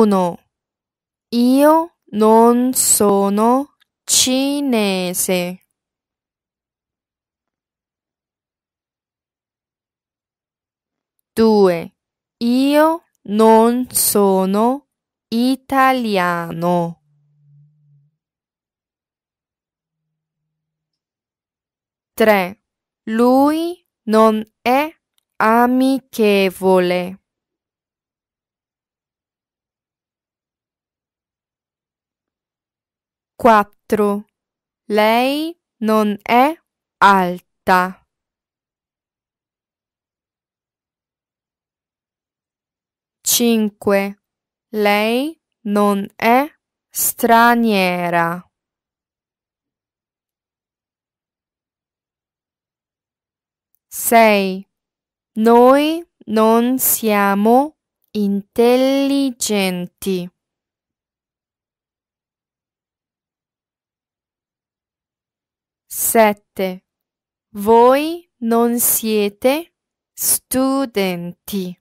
Uno. Io non sono cinese. Due. Io non sono italiano. Tre. Lui non è amichevole. 4. Lei non è alta. 5. Lei non è straniera. 6. Noi non siamo intelligenti. 7. Voi non siete studenti.